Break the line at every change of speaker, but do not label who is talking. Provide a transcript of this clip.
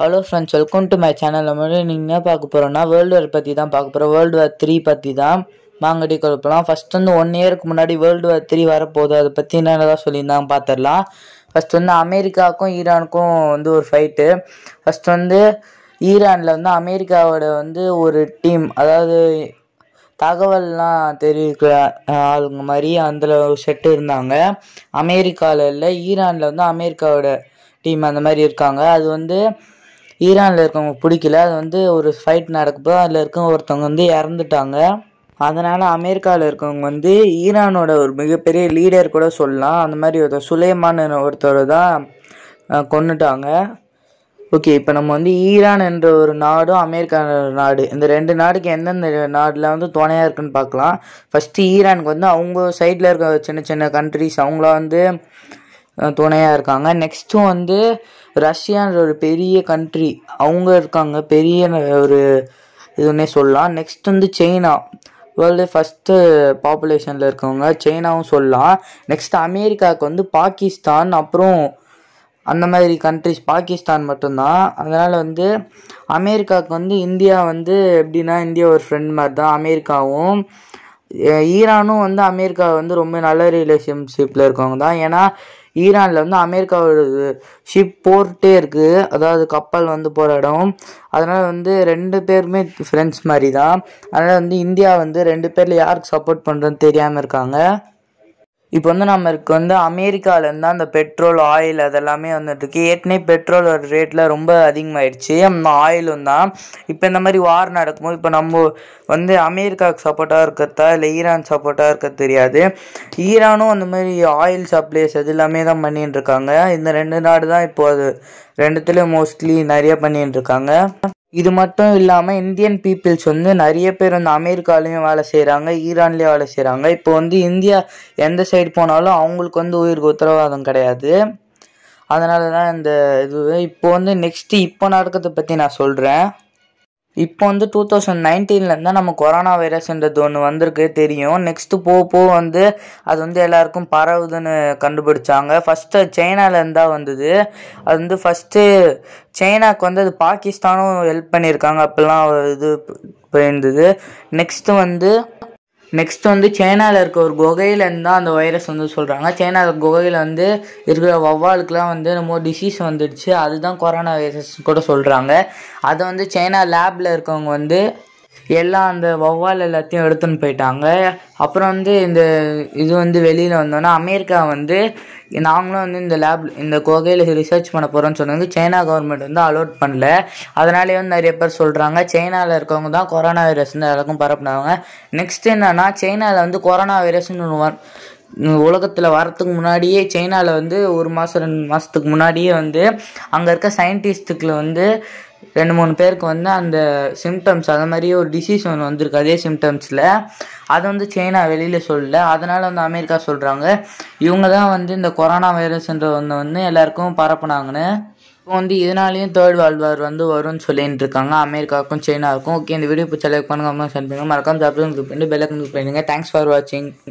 hello friends welcome to my சேனலில் முன்னாடி நீங்கள் என்ன பார்க்க போகிறோன்னா வேர்ல்டு வார் பற்றி தான் பார்க்க போகிறோம் வேர்ல்டு வார் த்ரீ பற்றி தான் மாங்கடி கொழுப்பலாம் ஃபஸ்ட் வந்து ஒன் இயருக்கு முன்னாடி வேர்ல்டு வார் த்ரீ வரப்போகுது அதை பற்றி என்னென்ன சொல்லியிருந்தாங்க பார்த்துடலாம் ஃபஸ்ட் வந்து அமெரிக்காவுக்கும் ஈரானுக்கும் வந்து ஒரு ஃபைட்டு ஃபஸ்ட் வந்து ஈரானில் வந்து அமெரிக்காவோட வந்து ஒரு டீம் அதாவது தகவல்லாம் தெரிவிக்கிற ஆளுங்க மாதிரி அதில் செட்டு இருந்தாங்க அமெரிக்காவில் இல்லை ஈரானில் வந்து அமெரிக்காவோட டீம் அந்த மாதிரி இருக்காங்க அது வந்து ஈரானில் இருக்கவங்க பிடிக்கல அது வந்து ஒரு ஃபைட் நடக்கப்போ அதில் இருக்கவங்க ஒருத்தவங்க வந்து இறந்துட்டாங்க அதனால் அமெரிக்காவில் இருக்கவங்க வந்து ஈரானோட ஒரு மிகப்பெரிய லீடர் கூட சொல்லலாம் அந்த மாதிரி ஒருத்தர் சுலைமான் ஒருத்தர் தான் கொண்டுட்டாங்க ஓகே இப்போ நம்ம வந்து ஈரான் என்ற ஒரு நாடும் அமெரிக்கா நாடு இந்த ரெண்டு நாடுக்கு எந்தெந்த நாடில் வந்து துணையாக இருக்குன்னு பார்க்கலாம் ஃபஸ்ட்டு ஈரானுக்கு வந்து அவங்க சைடில் இருக்க சின்ன சின்ன கண்ட்ரிஸ் அவங்கள வந்து துணையாக இருக்காங்க நெக்ஸ்ட்டும் வந்து ரஷ்யான்ற ஒரு பெரிய கண்ட்ரி அவங்க இருக்காங்க பெரிய ஒரு இதுன்னே சொல்லலாம் நெக்ஸ்ட் வந்து சைனா வேர்ல்டு ஃபஸ்ட்டு பாப்புலேஷனில் இருக்கவங்க சைனாவும் சொல்லலாம் நெக்ஸ்ட் அமெரிக்காவுக்கு வந்து பாகிஸ்தான் அப்புறம் அந்த மாதிரி கண்ட்ரிஸ் பாகிஸ்தான் மட்டும்தான் அதனால் வந்து அமெரிக்காவுக்கு வந்து இந்தியா வந்து எப்படின்னா இந்தியா ஒரு ஃப்ரெண்ட் மாதிரி தான் அமெரிக்காவும் ஈரானும் வந்து அமெரிக்கா வந்து ரொம்ப நல்ல ரிலேஷன்ஷிப்பில் இருக்கவங்க தான் ஏன்னா ஈரானில் வந்து அமெரிக்காவோட ஷிப் போர்ட்டே இருக்குது அதாவது கப்பல் வந்து போகிற இடம் அதனால் வந்து ரெண்டு பேருமே ஃப்ரெண்ட்ஸ் மாதிரி தான் அதனால் வந்து இந்தியா வந்து ரெண்டு பேரில் யாருக்கு சப்போர்ட் பண்ணுறதுன்னு தெரியாமல் இருக்காங்க இப்போ வந்து நம்மளுக்கு வந்து அமெரிக்காவிலேருந்து தான் அந்த பெட்ரோல் ஆயில் அதெல்லாமே வந்துட்டுருக்கு ஏற்கனவே பெட்ரோல் ரேட்டில் ரொம்ப அதிகமாகிடுச்சு ஆயிலும் தான் இப்போ இந்த மாதிரி வார் நடக்கும்போது இப்போ நம்ம வந்து அமெரிக்காவுக்கு சப்போர்ட்டாக இருக்கிறதா இல்லை ஈரான் சப்போர்ட்டாக இருக்க தெரியாது ஈரானும் அந்த மாதிரி ஆயில் சப்ளைஸ் அது எல்லாமே தான் பண்ணிட்டு இருக்காங்க இந்த ரெண்டு நாடு தான் இப்போது ரெண்டுத்துலேயும் மோஸ்ட்லி நிறைய பண்ணிட்டு இருக்காங்க இது மட்டும் இல்லாமல் இந்தியன் பீப்புள்ஸ் வந்து நிறைய பேர் வந்து அமெரிக்காலையும் வேலை செய்கிறாங்க ஈரான்லேயும் வேலை செய்கிறாங்க இப்போ வந்து இந்தியா எந்த சைடு போனாலும் அவங்களுக்கு வந்து உயிருக்கு உத்தரவாதம் கிடையாது அதனால தான் இந்த இது இப்போ வந்து நெக்ஸ்ட்டு இப்போ நடக்கிறத பற்றி நான் சொல்கிறேன் இப்போ வந்து டூ தௌசண்ட் நைன்டீன்லேருந்து நம்ம கொரோனா வைரஸ்ன்றது ஒன்று வந்திருக்கு தெரியும் நெக்ஸ்ட்டு போக போக வந்து அது வந்து எல்லாருக்கும் பரவுதுன்னு கண்டுபிடிச்சாங்க ஃபஸ்ட்டு சைனாலேருந்து தான் வந்தது அது வந்து ஃபஸ்ட்டு சைனாவுக்கு வந்து அது பாகிஸ்தானும் ஹெல்ப் பண்ணியிருக்காங்க அப்படிலாம் இது போயிருந்தது நெக்ஸ்ட்டு வந்து நெக்ஸ்ட் வந்து சைனாவில் இருக்க ஒரு குகையிலேருந்து தான் அந்த வைரஸ் வந்து சொல்கிறாங்க சைனாவில் குகையில் வந்து இருக்கிற வவ்வாலுக்குலாம் வந்து நம்ம டிசீஸ் வந்துடுச்சு அதுதான் கொரோனா வைரஸ் கூட சொல்கிறாங்க அதை வந்து சைனா லேபில் இருக்கவங்க வந்து எல்லாம் அந்த வௌவால் எல்லாத்தையும் எடுத்துன்னு போயிட்டாங்க அப்புறம் வந்து இந்த இது வந்து வெளியில் வந்தோன்னா அமெரிக்கா வந்து நாங்களும் வந்து இந்த லேப் இந்த கோகையில் ரிசர்ச் பண்ண போகிறோம்னு சொன்னாங்க சைனா கவர்மெண்ட் வந்து அலோட் பண்ணல அதனாலே வந்து நிறைய பேர் சொல்கிறாங்க சைனாவில் இருக்கவங்க தான் கொரோனா வைரஸ் வந்து எல்லாருக்கும் பரப்புனாங்க நெக்ஸ்ட் என்னென்னா சைனாவில் வந்து கொரோனா வைரஸ்னு ஒன்று உலகத்தில் வரத்துக்கு முன்னாடியே சைனாவில் வந்து ஒரு மாதம் ரெண்டு மாதத்துக்கு முன்னாடியே வந்து அங்கே இருக்க சயின்டிஸ்ட்டுக்கில் வந்து ரெண்டு மூணு பேருக்கு வந்து அந்த சிம்டம்ஸ் அது மாதிரி ஒரு டிசீஸ் ஒன்று வந்திருக்கு அதே சிம்டம்ஸில் அது வந்து சைனா வெளியில் சொல்லல அதனால் வந்து அமெரிக்கா சொல்கிறாங்க இவங்க தான் வந்து இந்த கொரோனா வைரஸ்ன்ற ஒன்று வந்து எல்லாருக்கும் பரப்புனாங்கன்னு இப்போ வந்து இதனாலேயும் தேர்ட் வேர்ல்டு வார் வந்து வரும்னு சொல்லிட்டு இருக்காங்க அமெரிக்காவுக்கும் சைனாவுக்கும் ஓகே இந்த வீடியோ இப்போ செலக்ட் பண்ணுங்க அம்மா சென்ட் பண்ணுங்கள் மறக்காம சப்ஸ்கிரைப் பண்ணிட்டு பெல் ஐக்கன் தேங்க்ஸ் ஃபார் வாட்சிங்